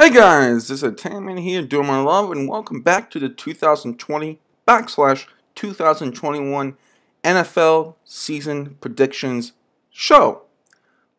Hey guys, this is Tamman here doing my love and welcome back to the 2020 backslash 2021 NFL season predictions show.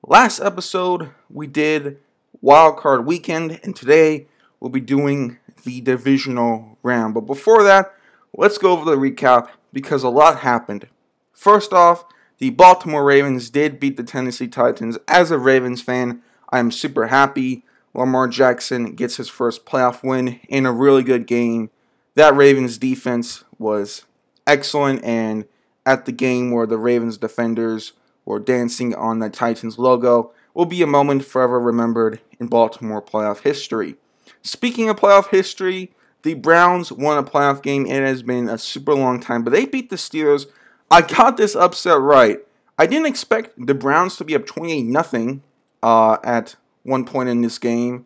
Last episode we did wild card weekend and today we'll be doing the divisional round. But before that, let's go over the recap because a lot happened. First off, the Baltimore Ravens did beat the Tennessee Titans. As a Ravens fan, I am super happy. Lamar Jackson gets his first playoff win in a really good game. That Ravens defense was excellent, and at the game where the Ravens defenders were dancing on the Titans logo will be a moment forever remembered in Baltimore playoff history. Speaking of playoff history, the Browns won a playoff game. It has been a super long time, but they beat the Steelers. I got this upset right. I didn't expect the Browns to be up 28 nothing uh, at one point in this game.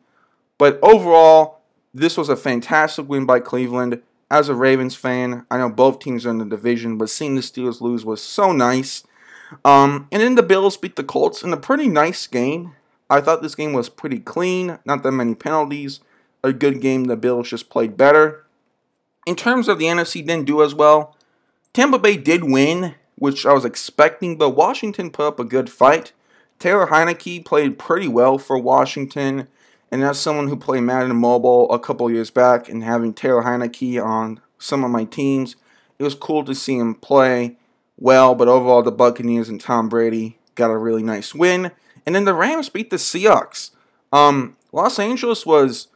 But overall, this was a fantastic win by Cleveland. As a Ravens fan, I know both teams are in the division, but seeing the Steelers lose was so nice. Um, and then the Bills beat the Colts in a pretty nice game. I thought this game was pretty clean, not that many penalties. A good game, the Bills just played better. In terms of the NFC, didn't do as well. Tampa Bay did win, which I was expecting, but Washington put up a good fight. Taylor Heineke played pretty well for Washington, and that's someone who played Madden Mobile a couple years back, and having Taylor Heineke on some of my teams, it was cool to see him play well, but overall the Buccaneers and Tom Brady got a really nice win. And then the Rams beat the Seahawks. Um, Los Angeles was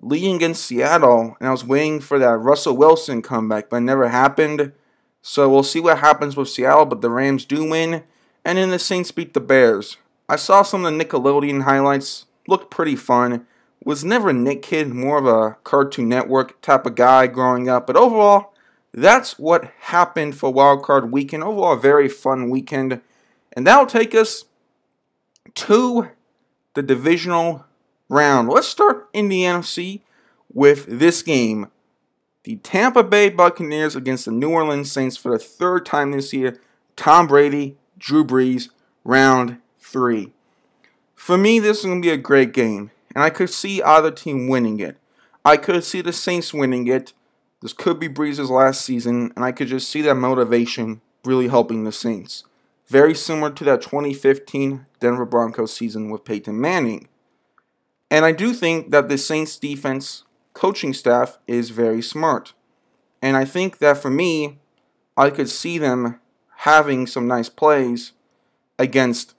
leading against Seattle, and I was waiting for that Russell Wilson comeback, but it never happened. So we'll see what happens with Seattle, but the Rams do win. And then the Saints beat the Bears. I saw some of the Nickelodeon highlights, looked pretty fun. Was never a Nick kid, more of a Cartoon Network type of guy growing up, but overall, that's what happened for Wildcard Weekend. Overall, a very fun weekend. And that'll take us to the divisional round. Let's start in the NFC with this game. The Tampa Bay Buccaneers against the New Orleans Saints for the third time this year. Tom Brady, Drew Brees, round three. For me, this is going to be a great game, and I could see either team winning it. I could see the Saints winning it. This could be Breeze's last season, and I could just see that motivation really helping the Saints. Very similar to that 2015 Denver Broncos season with Peyton Manning. And I do think that the Saints defense coaching staff is very smart. And I think that for me, I could see them having some nice plays against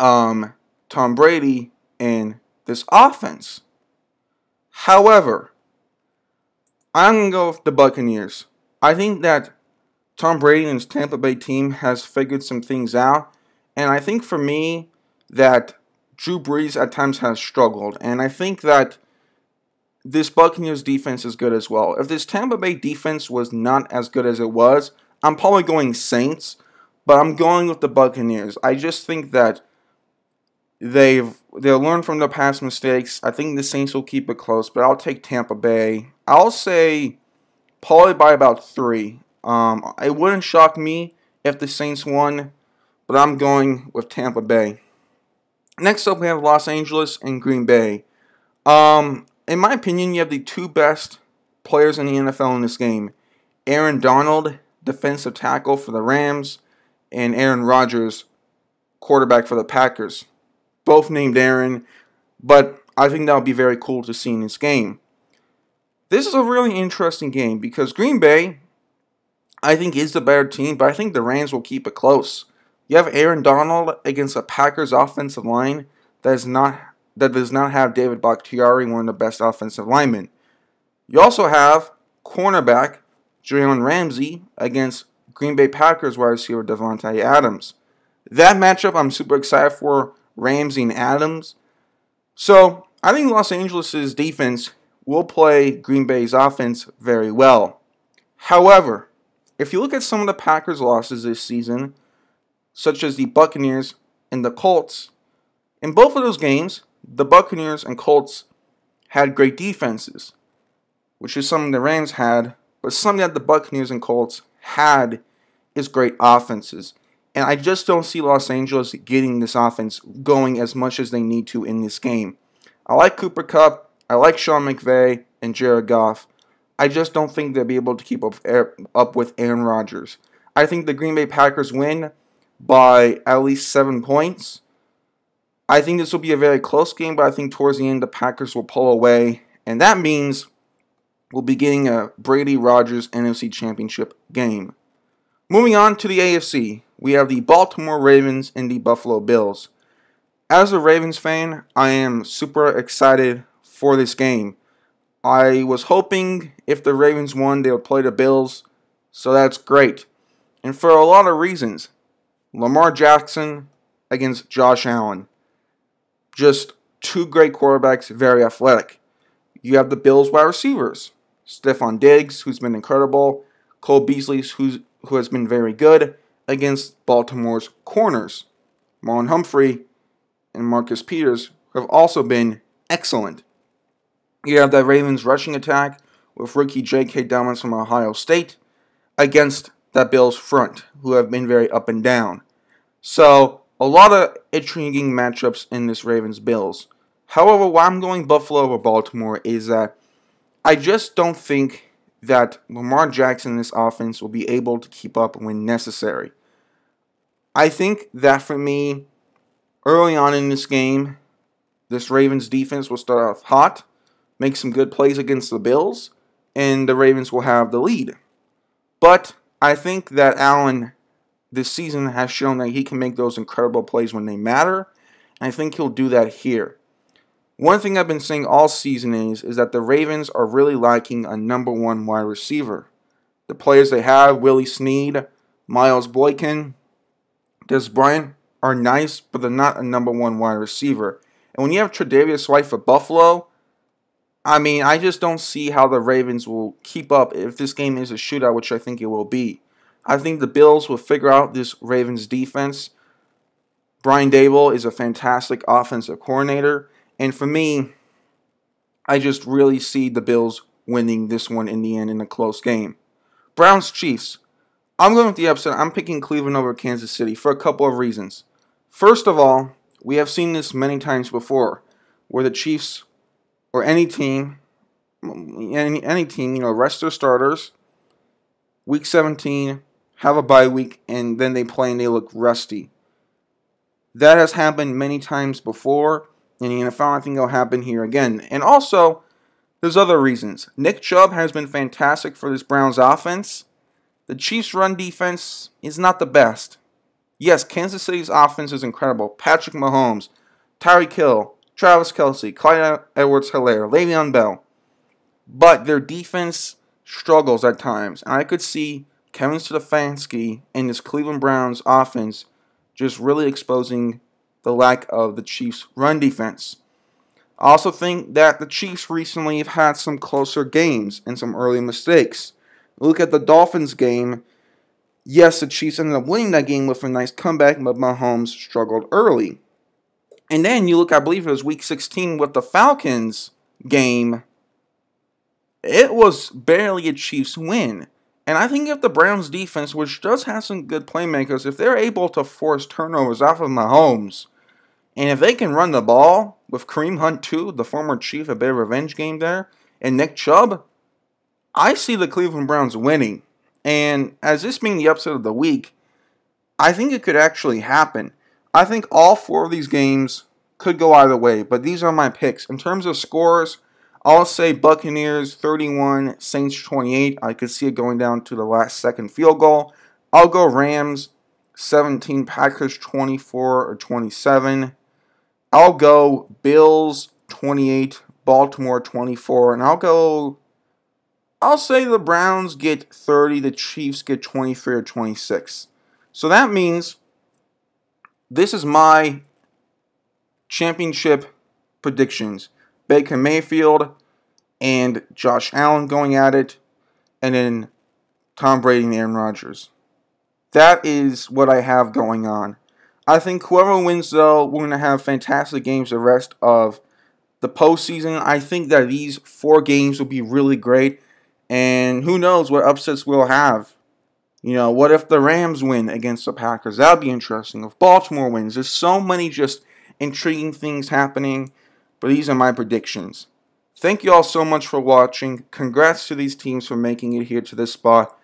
um, Tom Brady in this offense. However, I'm going to go with the Buccaneers. I think that Tom Brady and his Tampa Bay team has figured some things out. And I think for me that Drew Brees at times has struggled. And I think that this Buccaneers defense is good as well. If this Tampa Bay defense was not as good as it was, I'm probably going Saints, but I'm going with the Buccaneers. I just think that They've they'll learn from their past mistakes. I think the Saints will keep it close, but I'll take Tampa Bay. I'll say probably by about three. Um, it wouldn't shock me if the Saints won, but I'm going with Tampa Bay. Next up, we have Los Angeles and Green Bay. Um, in my opinion, you have the two best players in the NFL in this game Aaron Donald, defensive tackle for the Rams, and Aaron Rodgers, quarterback for the Packers both named Aaron, but I think that would be very cool to see in this game. This is a really interesting game because Green Bay, I think, is the better team, but I think the Rams will keep it close. You have Aaron Donald against a Packers offensive line that is not that does not have David Bakhtiari, one of the best offensive linemen. You also have cornerback Jalen Ramsey against Green Bay Packers wide receiver Devontae Adams. That matchup I'm super excited for. Ramsey, and Adams. So I think Los Angeles' defense will play Green Bay's offense very well. However, if you look at some of the Packers' losses this season, such as the Buccaneers and the Colts, in both of those games, the Buccaneers and Colts had great defenses, which is something the Rams had, but something that the Buccaneers and Colts had is great offenses. And I just don't see Los Angeles getting this offense going as much as they need to in this game. I like Cooper Cup. I like Sean McVay and Jared Goff. I just don't think they'll be able to keep up, up with Aaron Rodgers. I think the Green Bay Packers win by at least seven points. I think this will be a very close game, but I think towards the end the Packers will pull away, and that means we'll be getting a Brady Rodgers NFC Championship game. Moving on to the AFC we have the Baltimore Ravens and the Buffalo Bills. As a Ravens fan, I am super excited for this game. I was hoping if the Ravens won, they would play the Bills, so that's great. And for a lot of reasons Lamar Jackson against Josh Allen. Just two great quarterbacks, very athletic. You have the Bills wide receivers. Stephon Diggs, who's been incredible, Cole Beasley, who's, who has been very good, against Baltimore's corners. Marlon Humphrey and Marcus Peters have also been excellent. You have that Ravens rushing attack with rookie J.K. Dobbins from Ohio State against that Bills front, who have been very up and down. So, a lot of intriguing matchups in this Ravens Bills. However, why I'm going Buffalo over Baltimore is that I just don't think that Lamar Jackson in this offense will be able to keep up when necessary. I think that for me, early on in this game, this Ravens defense will start off hot, make some good plays against the Bills, and the Ravens will have the lead. But I think that Allen this season has shown that he can make those incredible plays when they matter. And I think he'll do that here. One thing I've been saying all season is, is that the Ravens are really lacking a number one wide receiver. The players they have, Willie Snead, Miles Boykin, Des Bryant are nice, but they're not a number one wide receiver. And when you have Tre'Davious White for Buffalo, I mean, I just don't see how the Ravens will keep up if this game is a shootout, which I think it will be. I think the Bills will figure out this Ravens defense. Brian Dable is a fantastic offensive coordinator, and for me, I just really see the Bills winning this one in the end in a close game. Browns Chiefs. I'm going with the upset. I'm picking Cleveland over Kansas City for a couple of reasons. First of all, we have seen this many times before, where the Chiefs or any team, any, any team, you know, rest their starters. Week 17, have a bye week, and then they play and they look rusty. That has happened many times before, and in the NFL, I think it'll happen here again. And also, there's other reasons. Nick Chubb has been fantastic for this Browns offense. The Chiefs' run defense is not the best. Yes, Kansas City's offense is incredible. Patrick Mahomes, Tyreek Hill, Travis Kelsey, Clyde Edwards Hilaire, Le'Veon Bell. But their defense struggles at times. And I could see Kevin Stefanski and his Cleveland Browns offense just really exposing the lack of the Chiefs' run defense. I also think that the Chiefs recently have had some closer games and some early mistakes. Look at the Dolphins game. Yes, the Chiefs ended up winning that game with a nice comeback, but Mahomes struggled early. And then you look, I believe it was week 16 with the Falcons game. It was barely a Chiefs win. And I think if the Browns defense, which does have some good playmakers, if they're able to force turnovers off of Mahomes, and if they can run the ball with Kareem Hunt too, the former Chief, a bit of revenge game there, and Nick Chubb, I see the Cleveland Browns winning. And as this being the upset of the week, I think it could actually happen. I think all four of these games could go either way, but these are my picks. In terms of scores, I'll say Buccaneers 31, Saints 28. I could see it going down to the last second field goal. I'll go Rams 17, Packers 24 or 27. I'll go Bills 28, Baltimore 24, and I'll go I'll say the Browns get 30, the Chiefs get 23 or 26. So that means this is my championship predictions. Baker Mayfield and Josh Allen going at it, and then Tom Brady and Aaron Rodgers. That is what I have going on. I think whoever wins, though, we're going to have fantastic games the rest of the postseason. I think that these four games will be really great. And who knows what upsets we'll have. You know, what if the Rams win against the Packers? That would be interesting. If Baltimore wins, there's so many just intriguing things happening. But these are my predictions. Thank you all so much for watching. Congrats to these teams for making it here to this spot.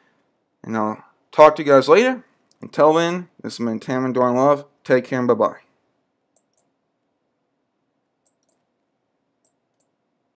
And I'll talk to you guys later. Until then, this has been Tam and Dorn Love. Take care and bye-bye.